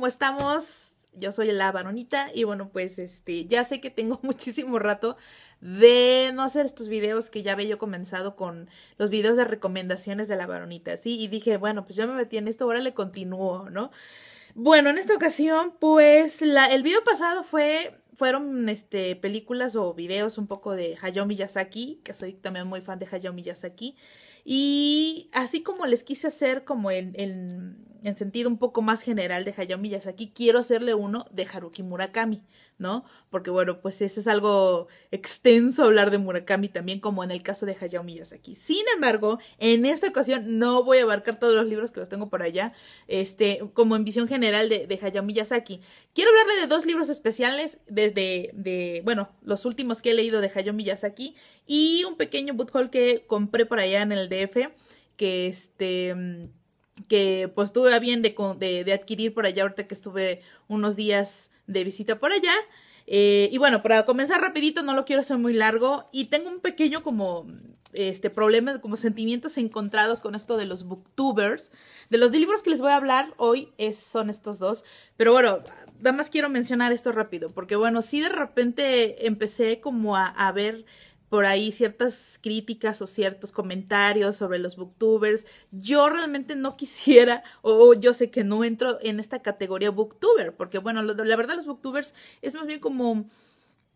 ¿Cómo estamos? Yo soy la varonita y bueno, pues este, ya sé que tengo muchísimo rato de no hacer estos videos que ya había yo comenzado con los videos de recomendaciones de la varonita, ¿sí? Y dije, bueno, pues ya me metí en esto, ahora le continúo, ¿no? Bueno, en esta ocasión, pues el video pasado fue fueron este, películas o videos un poco de Hayao Miyazaki, que soy también muy fan de Hayao Miyazaki. Y así como les quise hacer como el... en en sentido un poco más general de Hayao Miyazaki, quiero hacerle uno de Haruki Murakami, ¿no? Porque bueno, pues ese es algo extenso hablar de Murakami también como en el caso de Hayao Miyazaki. Sin embargo, en esta ocasión no voy a abarcar todos los libros que los tengo por allá, este, como en visión general de, Hayao Miyazaki. Quiero hablarle de dos libros especiales desde, de, bueno, los últimos que he leído de Hayao Miyazaki y un pequeño book haul que compré por allá en el DF, que este que pues tuve a bien de, adquirir por allá ahorita que estuve unos días de visita por allá. Eh, y bueno, para comenzar rapidito, no lo quiero hacer muy largo y tengo un pequeño como este problema, como sentimientos encontrados con esto de los booktubers. De los libros que les voy a hablar hoy son estos dos, pero bueno, nada más quiero mencionar esto rápido, porque bueno, sí de repente empecé como a, a ver por ahí ciertas críticas o ciertos comentarios sobre los booktubers. Yo realmente no quisiera, o yo sé que no entro en esta categoría booktuber, porque bueno, la verdad los booktubers es más bien como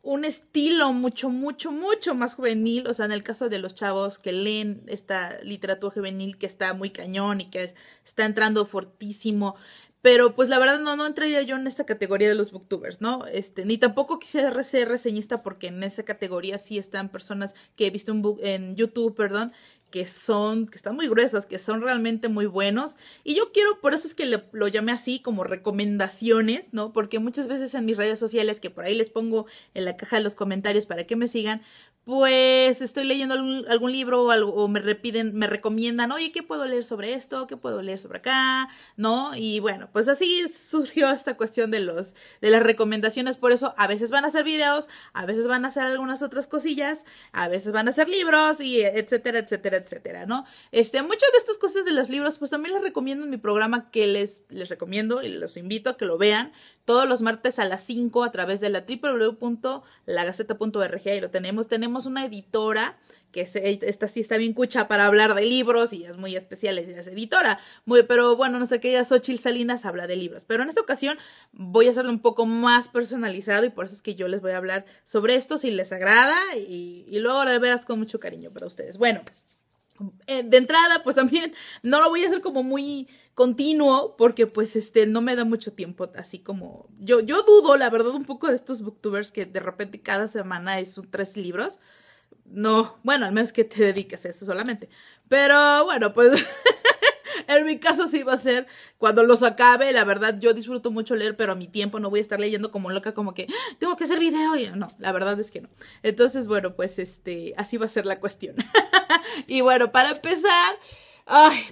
un estilo mucho, mucho, mucho más juvenil. O sea, en el caso de los chavos que leen esta literatura juvenil que está muy cañón y que está entrando fortísimo. Pero pues la verdad no, no entraría yo en esta categoría de los booktubers, ¿no? Este, ni tampoco quisiera ser reseñista porque en esa categoría sí están personas que he visto en, YouTube, perdón, que son, que están muy gruesos, que son realmente muy buenos. Y yo quiero, por eso es que lo llamé así, como recomendaciones, ¿no? Porque muchas veces en mis redes sociales, que por ahí les pongo en la caja de los comentarios para que me sigan, pues estoy leyendo algún, libro o, me repiden, me recomiendan, oye, ¿qué puedo leer sobre esto? ¿Qué puedo leer sobre acá? ¿No? Y bueno, pues así surgió esta cuestión de los, de las recomendaciones. Por eso a veces van a hacer videos, a veces van a hacer algunas otras cosillas, a veces van a hacer libros, y etcétera, etcétera, etcétera, ¿no? Este, muchas de estas cosas de los libros, pues también les recomiendo en mi programa que les, les recomiendo y los invito a que lo vean todos los martes a las 5 a través de la www.lagaceta.org. y lo tenemos, tenemos una editora que eh, esta sí está bien cucha para hablar de libros y es muy especial, ella es editora. Muy, pero bueno, nuestra querida Xochil Salinas habla de libros. Pero en esta ocasión voy a hacerlo un poco más personalizado y por eso es que yo les voy a hablar sobre esto si les agrada y, luego la verás con mucho cariño para ustedes. Bueno, eh, de entrada, pues también no lo voy a hacer como muy continuo porque pues este no me da mucho tiempo así como yo yo dudo la verdad un poco de estos booktubers que de repente cada semana es un, tres libros no bueno al menos que te dediques a eso solamente pero bueno pues en mi caso sí va a ser cuando los acabe. La verdad, yo disfruto mucho leer, pero a mi tiempo no voy a estar leyendo como loca, como que ah, tengo que hacer video. Y no, la verdad es que no. Entonces, bueno, pues este, así va a ser la cuestión. y bueno, para empezar.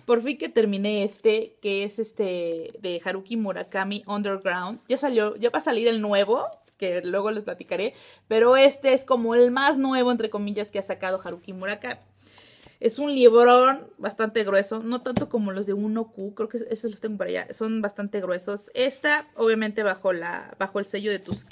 por fin que terminé este, que es este de Haruki Murakami Underground. Ya salió, ya va a salir el nuevo, que luego les platicaré, pero este es como el más nuevo, entre comillas, que ha sacado Haruki Murakami. Es un librón bastante grueso, no tanto como los de 1Q, creo que esos los tengo para allá, son bastante gruesos. Esta, obviamente, bajo, la, bajo el sello de tus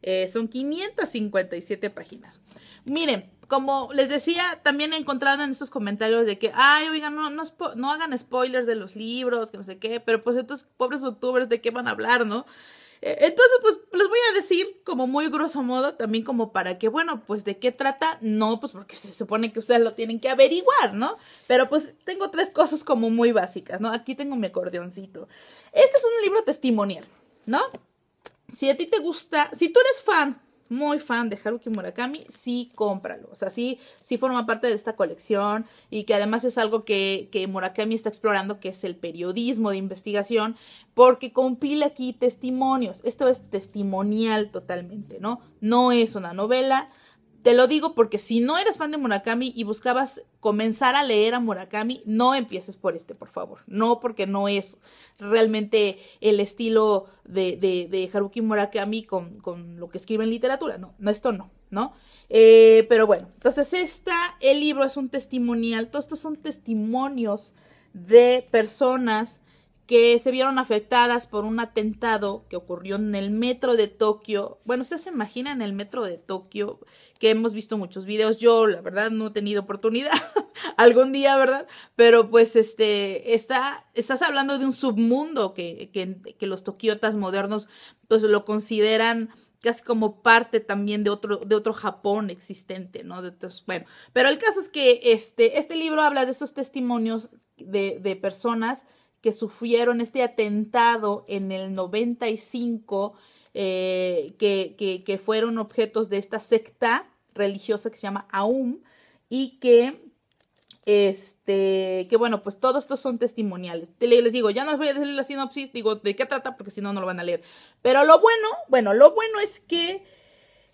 eh, son 557 páginas. Miren, como les decía, también he encontrado en estos comentarios de que, ay, oigan, no, no, no hagan spoilers de los libros, que no sé qué, pero pues estos pobres youtubers, ¿de qué van a hablar, no? Eh, entonces, pues les voy a decir como muy grosso modo, también como para que, bueno, pues de qué trata, no, pues porque se supone que ustedes lo tienen que averiguar, ¿no? Pero pues tengo tres cosas como muy básicas, ¿no? Aquí tengo mi acordeoncito. Este es un libro testimonial, ¿no? Si a ti te gusta, si tú eres fan muy fan de Haruki Murakami, sí cómpralo. O sea, sí, forma parte de esta colección y que además es algo que, que Murakami está explorando, que es el periodismo de investigación, porque compila aquí testimonios. Esto es testimonial totalmente, ¿no? No es una novela te lo digo porque si no eres fan de Murakami y buscabas comenzar a leer a Murakami, no empieces por este, por favor. No, porque no es realmente el estilo de, Haruki Murakami con, lo que escribe en literatura. No, no, esto no, ¿no? Eh, pero bueno, entonces esta, el libro es un testimonial. Todos estos son testimonios de personas que se vieron afectadas por un atentado que ocurrió en el metro de Tokio. Bueno, ustedes se imaginan el metro de Tokio, que hemos visto muchos videos. Yo, la verdad, no he tenido oportunidad algún día, ¿verdad? Pero pues, este, está, estás hablando de un submundo que, que, que los tokiotas modernos, pues lo consideran casi como parte también de otro, de otro Japón existente, ¿no? De bueno, pero el caso es que este, este libro habla de esos testimonios de, de personas que sufrieron este atentado en el 95, eh, que, que, que, fueron objetos de esta secta religiosa que se llama Aum, y que, este, que bueno, pues todos estos son testimoniales. Les digo, ya no les voy a decir la sinopsis, digo, de qué trata, porque si no, no lo van a leer. Pero lo bueno, bueno, lo bueno es que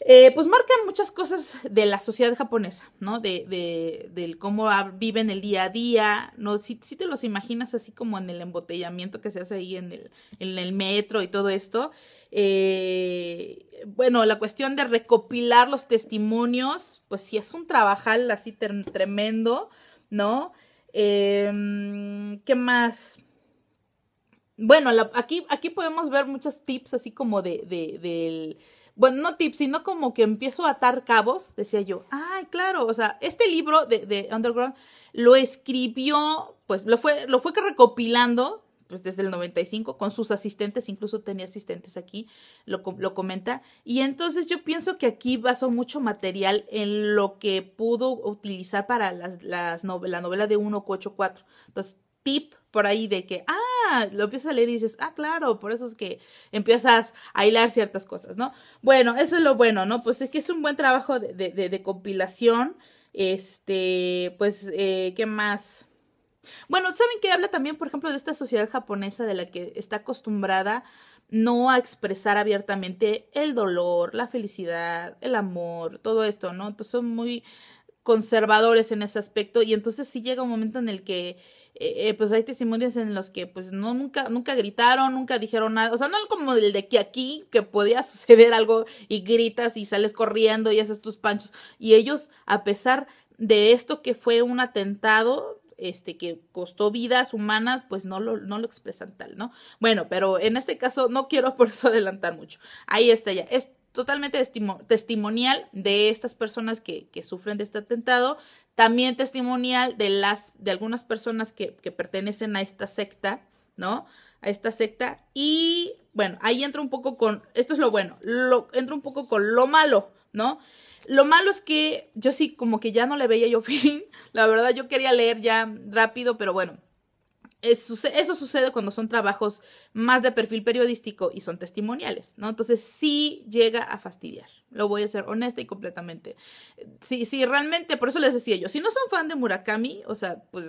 eh, pues marcan muchas cosas de la sociedad japonesa, ¿no? De, cómo viven el día a día, ¿no? Si, te los imaginas así como en el embotellamiento que se hace ahí en el, metro y todo esto. Eh, bueno, la cuestión de recopilar los testimonios, pues sí es un trabajal así tremendo, ¿no? Em, ¿Qué más? Bueno, aquí, aquí podemos ver muchos tips así como de, del bueno, no tips, sino como que empiezo a atar cabos, decía yo, ay, claro, o sea, este libro de, Underground lo escribió, pues lo fue, lo fue que recopilando pues desde el 95, con sus asistentes, incluso tenía asistentes aquí, lo, comenta. Y entonces yo pienso que aquí basó mucho material en lo que pudo utilizar para las, la novela de 4. Entonces, tip por ahí de que, ah, Ah, lo empiezas a leer y dices, ah, claro, por eso es que empiezas a hilar ciertas cosas, ¿no? Bueno, eso es lo bueno, ¿no? Pues es que es un buen trabajo de, compilación. Este, pues, eh, ¿qué más? Bueno, ¿saben que habla también, por ejemplo, de esta sociedad japonesa de la que está acostumbrada no a expresar abiertamente el dolor, la felicidad, el amor, todo esto, ¿no? Entonces son muy conservadores en ese aspecto y entonces sí llega un momento en el que eh, eh, pues hay testimonios en los que pues no nunca nunca gritaron, nunca dijeron nada, o sea, no como el de que aquí que podía suceder algo y gritas y sales corriendo y haces tus panchos y ellos a pesar de esto que fue un atentado este que costó vidas humanas, pues no lo, no lo expresan tal, ¿no? Bueno, pero en este caso no quiero por eso adelantar mucho. Ahí está ya. Es totalmente testimonial de estas personas que, que sufren de este atentado. También testimonial de, las, de algunas personas que, que pertenecen a esta secta, ¿no? A esta secta. Y bueno, ahí entro un poco con, esto es lo bueno, lo, entro un poco con lo malo, ¿no? Lo malo es que yo sí, como que ya no le veía yo fin. La verdad, yo quería leer ya rápido, pero bueno, eso sucede cuando son trabajos más de perfil periodístico y son testimoniales, ¿no? Entonces sí llega a fastidiar, lo voy a ser honesta y completamente. Sí, sí, realmente, por eso les decía yo, si no son fan de Murakami, o sea, pues,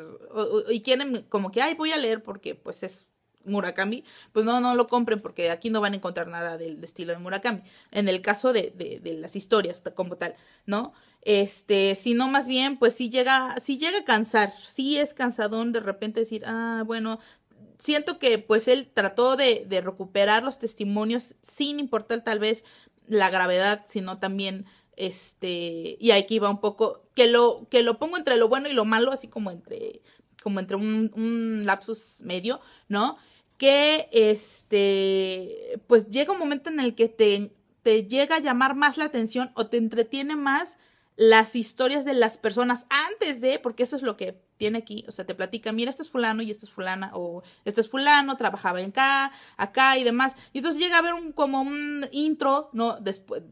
y quieren como que, ay, voy a leer porque pues es Murakami, pues no, no lo compren porque aquí no van a encontrar nada del estilo de Murakami, en el caso de, de, las historias como tal, ¿no? Este, sino más bien, pues sí llega, sí llega a cansar, sí es cansadón de repente decir, ah, bueno, siento que pues él trató de, recuperar los testimonios sin importar tal vez la gravedad, sino también este y aquí va un poco que lo que lo pongo entre lo bueno y lo malo así como entre como entre un, un lapsus medio no que este, pues llega un momento en el que te, te llega a llamar más la atención o te entretiene más las historias de las personas antes de, porque eso es lo que tiene aquí, o sea, te platica, mira, este es fulano y este es fulana, o este es fulano, trabajaba en acá, acá y demás. Y entonces llega a haber un, como un intro, ¿no? Después,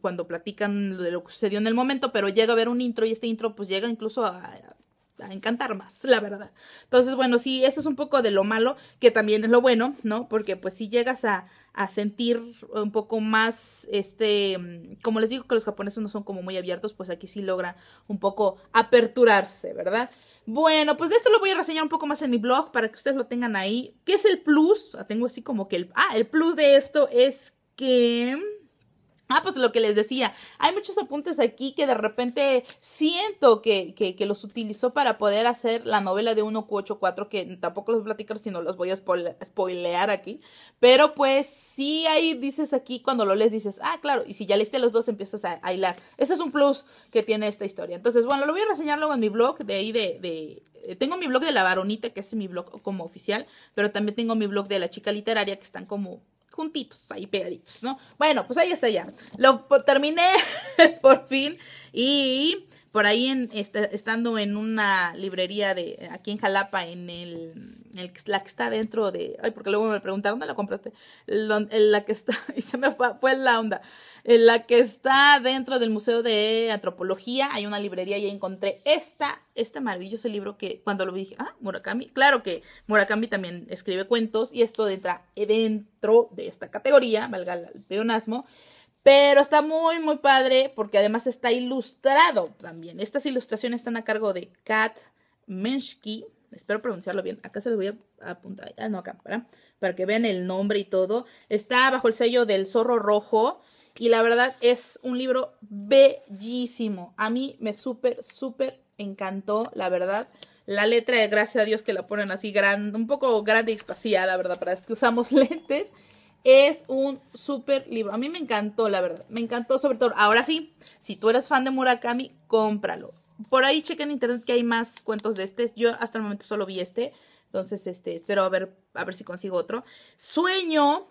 cuando platican de lo que sucedió en el momento, pero llega a haber un intro y este intro pues llega incluso a, a encantar más, la verdad. Entonces, bueno, sí, eso es un poco de lo malo, que también es lo bueno, ¿no? Porque pues si llegas a, sentir un poco más, este, como les digo que los japoneses no son como muy abiertos, pues aquí sí logra un poco aperturarse, ¿verdad? Bueno, pues de esto lo voy a reseñar un poco más en mi blog para que ustedes lo tengan ahí. ¿Qué es el plus? Ah, tengo así como que el... Ah, el plus de esto es que Ah, pues lo que les decía, hay muchos apuntes aquí que de repente siento que, que, los utilizó para poder hacer la novela de 1Q84, que tampoco los voy a platicar, sino los voy a spoilear aquí. Pero pues sí ahí dices aquí, cuando lo lees dices, ah, claro, y si ya leíste los dos empiezas a, hilar. Ese es un plus que tiene esta historia. Entonces, bueno, lo voy a reseñar luego en mi blog de ahí de, de eh, tengo mi blog de la varonita, que es mi blog como oficial, pero también tengo mi blog de la chica literaria, que están como juntitos, ahí pegaditos, ¿no? Bueno, pues ahí está ya. Lo terminé por fin y por ahí en, este, estando en una librería de aquí en Jalapa, en el, el la que está dentro de, ay, porque luego me preguntaron, ¿dónde la compraste? en la que está, y se me fue, fue la onda en la que está dentro del Museo de Antropología. Hay una librería y encontré esta, este maravilloso libro que cuando lo vi dije, ah, Murakami. Claro que Murakami también escribe cuentos y esto entra dentro de esta categoría, valga el peonasmo. Pero está muy, muy padre porque además está ilustrado también. Estas ilustraciones están a cargo de Kat Menschke. Espero pronunciarlo bien. Acá se lo voy a apuntar. Ah, no, acá, para que vean el nombre y todo. Está bajo el sello del zorro rojo. Y la verdad es un libro bellísimo. A mí me súper, súper encantó, la verdad. La letra, gracias a Dios que la ponen así grande, un poco grande y espaciada, ¿verdad? Para que usamos lentes. Es un súper libro. A mí me encantó, la verdad. Me encantó sobre todo. Ahora sí, si tú eres fan de Murakami, cómpralo. Por ahí cheque en internet que hay más cuentos de este. Yo hasta el momento solo vi este. Entonces, este, espero a ver, a ver si consigo otro. Sueño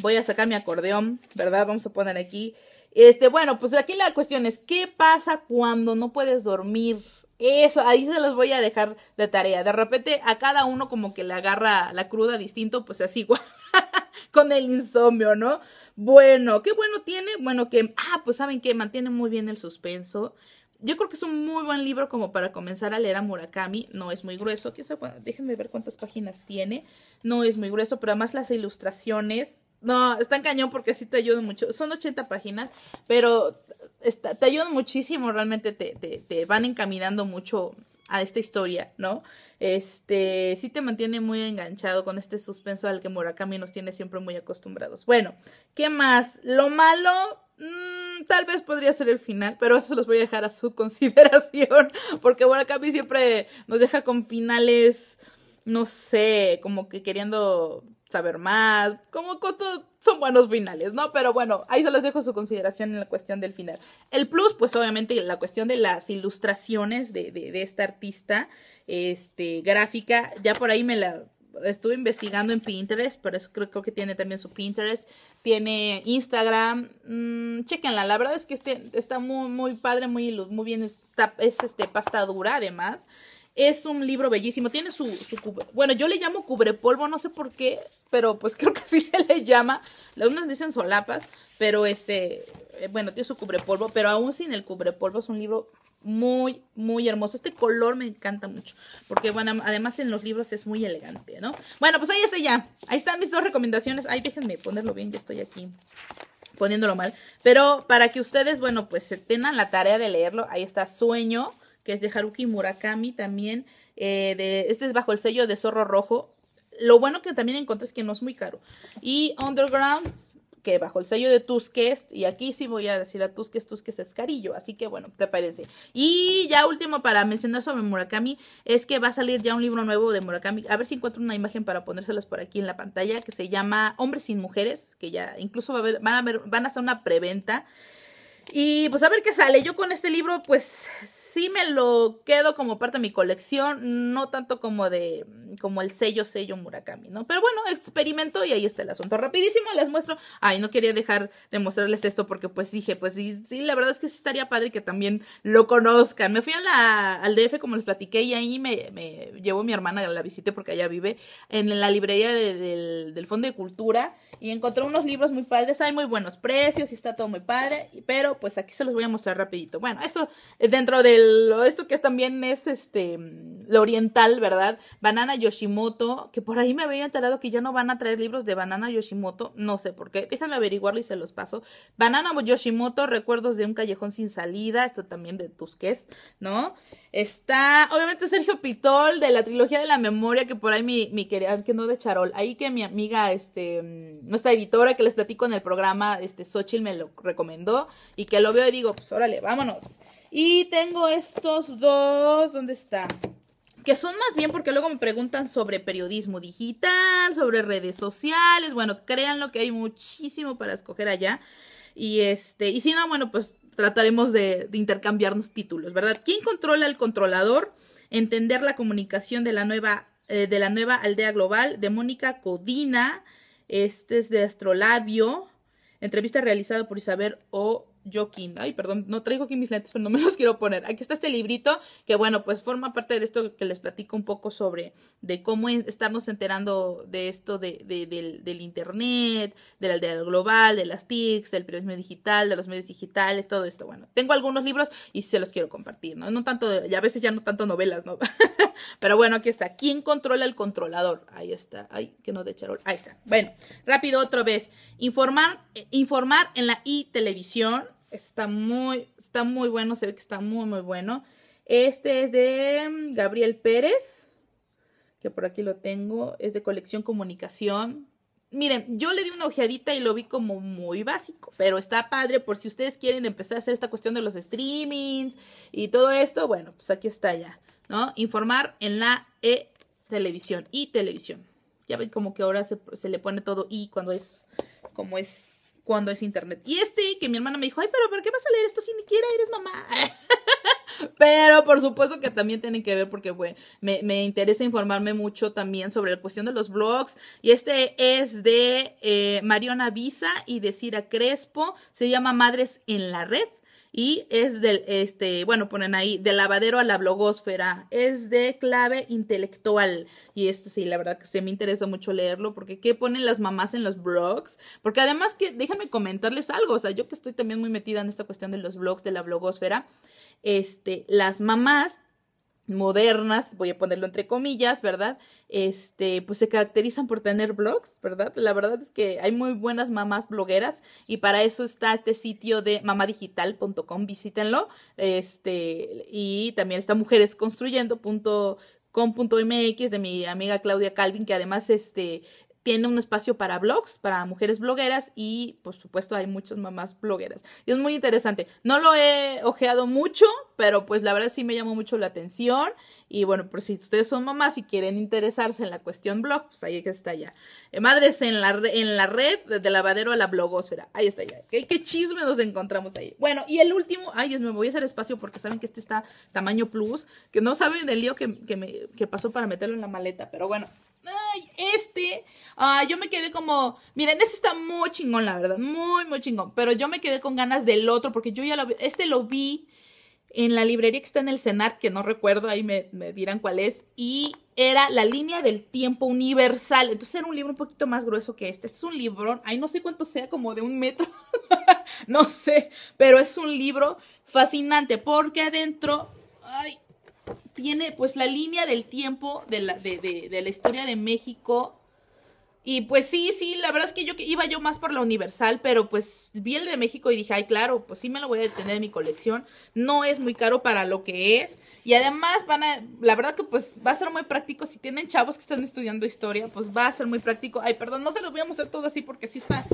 Voy a sacar mi acordeón, ¿verdad? Vamos a poner aquí. Este, bueno, pues aquí la cuestión es, ¿qué pasa cuando no puedes dormir? Eso, ahí se los voy a dejar de tarea. De repente a cada uno como que le agarra la cruda distinto, pues así con el insomnio, ¿no? Bueno, qué bueno tiene, bueno que, ah, pues saben que mantiene muy bien el suspenso, yo creo que es un muy buen libro como para comenzar a leer a Murakami. No es muy grueso. déjenme ver cuántas páginas tiene. No es muy grueso, pero además las ilustraciones. No, están cañón porque sí te ayudan mucho. Son 80 páginas, pero te ayudan muchísimo. Realmente te, te, te van encaminando mucho a esta historia, ¿no? Este, sí te mantiene muy enganchado con este suspenso al que Murakami nos tiene siempre muy acostumbrados. Bueno, ¿qué más? Lo malo, Mm, tal vez podría ser el final, pero eso los voy a dejar a su consideración, porque Murakami siempre nos deja con finales, no sé, como que queriendo saber más, como que son buenos finales, ¿no? Pero bueno, ahí se los dejo a su consideración en la cuestión del final. El plus, pues obviamente la cuestión de las ilustraciones de, de esta artista, este, gráfica, ya por ahí me la estuve investigando en Pinterest, pero eso creo, que tiene también su Pinterest, tiene Instagram, mmm, chequenla, la verdad es que este, está muy, muy padre, muy, muy bien, está, es este, pasta dura además. Es un libro bellísimo, tiene su, bueno, yo le llamo cubrepolvo, no sé por qué, pero pues creo que así se le llama. Algunas dicen solapas, pero este, eh, bueno, tiene su cubrepolvo, pero aún sin el cubrepolvo es un libro muy, muy hermoso. Este color me encanta mucho. Porque, bueno, además en los libros es muy elegante, ¿no? Bueno, pues ahí está ya. Ahí están mis dos recomendaciones. Ay, déjenme ponerlo bien, ya estoy aquí poniéndolo mal. Pero para que ustedes, bueno, pues se tengan la tarea de leerlo. Ahí está Sueño, que es de Haruki Murakami también. Eh, de, este es bajo el sello de Zorro Rojo. Lo bueno que también encontré es que no es muy caro. Y Underground, que bajo el sello de Tuskest y aquí sí voy a decir a Tuskest, Tuskest es carillo, así que bueno, prepárense. Y ya último para mencionar sobre Murakami, es que va a salir ya un libro nuevo de Murakami, a ver si encuentro una imagen para ponérselas por aquí en la pantalla, que se llama Hombres sin Mujeres, que ya incluso va a ver van, a ver, van a hacer una preventa y pues a ver qué sale. Yo con este libro, pues sí me lo quedo como parte de mi colección, no tanto como de como el sello, sello Murakami, ¿no? Pero bueno, experimento y ahí está el asunto. Rapidísimo les muestro. Ay, no quería dejar de mostrarles esto porque pues dije, pues sí, la verdad es que sí estaría padre que también lo conozcan. Me fui a al DF, como les platiqué, y ahí me, me llevó mi hermana, la visité porque allá vive, en la librería del, del Fondo de Cultura y encontré unos libros muy padres. Hay muy buenos precios y está todo muy padre, pero pues aquí se los voy a mostrar rapidito. Bueno, esto eh, dentro de lo, esto que también es este mm, lo oriental, ¿verdad? Banana Yoshimoto, que por ahí me había enterado que ya no van a traer libros de Banana Yoshimoto, no sé por qué, déjenme averiguarlo y se los paso. Banana Yoshimoto, Recuerdos de un callejón sin salida, esto también de Tusqués, ¿no? Está, obviamente, Sergio Pitol de la trilogía de la memoria, que por ahí mi, mi querida, que no de Charol, ahí que mi amiga, este, mm, nuestra editora que les platico en el programa, este, Xochitl me lo recomendó y que lo veo y digo, pues órale, vámonos. Y tengo estos dos, ¿dónde está? Que son más bien porque luego me preguntan sobre periodismo digital, sobre redes sociales, bueno, créanlo que hay muchísimo para escoger allá. Y este, y si no, bueno, pues trataremos de, intercambiarnos títulos, ¿verdad? ¿Quién controla el controlador? Entender la comunicación de la nueva, eh, de la nueva aldea global de Mónica Codina. Este es de Astrolabio. Entrevista realizada por Isabel O. Joaquín. Ay, perdón, no traigo aquí mis lentes, pero no me los quiero poner. Aquí está este librito que, bueno, pues forma parte de esto que les platico un poco sobre de cómo estarnos enterando de esto de, del, Internet, del, aldea global, de las TICs, del periodismo digital, de los medios digitales, todo esto. Bueno, tengo algunos libros y se los quiero compartir, ¿no? No tanto, ya a veces ya no tanto novelas, ¿no? pero bueno, aquí está. ¿Quién controla el controlador? Ahí está. Ay, que no de charol. Ahí está. Bueno, rápido otra vez. Informar, eh, informar en la I televisión Está muy, está muy bueno, se ve que está muy, muy bueno. Este es de mm, Gabriel Pérez, que por aquí lo tengo. Es de colección comunicación. Miren, yo le di una ojeadita y lo vi como muy básico, pero está padre por si ustedes quieren empezar a hacer esta cuestión de los streamings y todo esto. Bueno, pues aquí está ya, ¿no? Informar en la E televisión y televisión. Ya ven como que ahora se, le pone todo y cuando es como es cuando es internet. Y este que mi hermana me dijo, ay, pero ¿por qué vas a leer esto si ni quiera eres mamá? pero por supuesto que también tienen que ver porque bueno, me, interesa informarme mucho también sobre la cuestión de los blogs. Y este es de eh, Mariona Visa y de Cira Crespo, se llama Madres en la Red y es del, este, bueno, ponen ahí, del lavadero a la blogósfera, es de clave intelectual. Y este sí, la verdad que se me interesa mucho leerlo, porque ¿qué ponen las mamás en los blogs? Porque además que, déjenme comentarles algo, o sea, yo que estoy también muy metida en esta cuestión de los blogs, de la blogósfera, este, las mamás modernas, voy a ponerlo entre comillas, ¿verdad? Este, pues se caracterizan por tener blogs, ¿verdad? La verdad es que hay muy buenas mamás blogueras y para eso está este sitio de mamadigital.com, visítenlo. Este, y también está mujeresconstruyendo.com.mx de mi amiga Claudia Calvin, que además este, tiene un espacio para blogs, para mujeres blogueras y por supuesto hay muchas mamás blogueras. Y es muy interesante. No lo he ojeado mucho, pero pues la verdad sí me llamó mucho la atención. Y bueno, por si ustedes son mamás y quieren interesarse en la cuestión blog, pues ahí está ya. Eh, madres en la, en la red, desde lavadero a la blogósfera. Ahí está ya. ¿Qué, chisme nos encontramos ahí. Bueno, y el último, ay Dios, me voy a hacer espacio porque saben que este está tamaño plus, que no saben del lío que, que pasó para meterlo en la maleta, pero bueno ay, este, ah, yo me quedé como, miren, este está muy chingón, la verdad, muy, muy chingón, pero yo me quedé con ganas del otro, porque yo ya lo vi, este lo vi en la librería que está en el Cenar, que no recuerdo, ahí me, me dirán cuál es, y era La línea del tiempo universal, entonces era un libro un poquito más grueso que este, este es un librón, ahí no sé cuánto sea, como de un metro, no sé, pero es un libro fascinante, porque adentro, ay, tiene pues la línea del tiempo de la, de, de, la historia de México y pues sí, sí, la verdad es que yo iba yo más por la Universal, pero pues vi el de México y dije, ay, claro, pues sí me lo voy a tener en mi colección. No es muy caro para lo que es. Y además van a, la verdad que pues va a ser muy práctico. Si tienen chavos que están estudiando historia, pues va a ser muy práctico. Ay, perdón, no se los voy a mostrar todo así porque sí está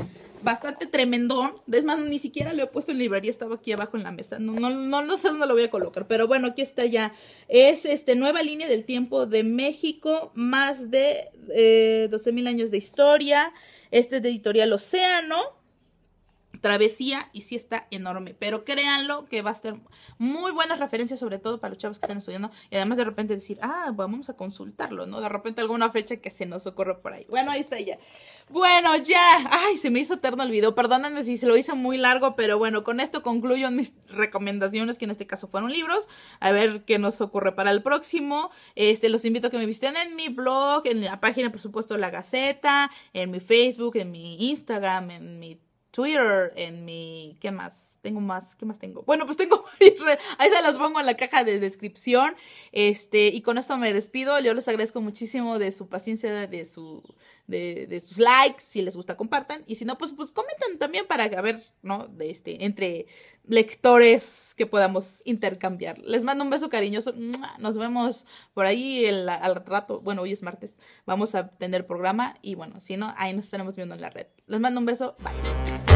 bastante tremendón. Es más, ni siquiera le he puesto en librería, estaba aquí abajo en la mesa. No, no, no, no sé dónde lo voy a colocar, pero bueno, aquí está ya. Es este nueva línea del tiempo de México, más de eh, mil años de historia. Este es de editorial Océano travesía y sí está enorme. Pero créanlo que va a ser muy buenas referencias, sobre todo para los chavos que están estudiando. Y además de repente decir, ah, vamos a consultarlo, ¿no? De repente alguna fecha que se nos ocurre por ahí. Bueno, ahí está ya. Bueno, ya. Ay, se me hizo eterno el video. Perdónenme si se lo hice muy largo, pero bueno, con esto concluyo mis recomendaciones, que en este caso fueron libros. A ver qué nos ocurre para el próximo. Este, los invito a que me visiten en mi blog, en la página, por supuesto, La Gaceta, en mi Facebook, en mi Instagram, en mi Twitter, en mi... ¿Qué más? Tengo más, ¿qué más tengo? Bueno, pues tengo ahí se las pongo en la caja de descripción, este, y con esto me despido, yo les agradezco muchísimo de su paciencia, de su de, sus likes, si les gusta compartan, y si no, pues, pues comentan también para ver, ¿no? De este, entre lectores que podamos intercambiar. Les mando un beso cariñoso, nos vemos por ahí al rato, bueno, hoy es martes, vamos a tener programa y bueno, si no, ahí nos estaremos viendo en la red. Les mando un beso, bye.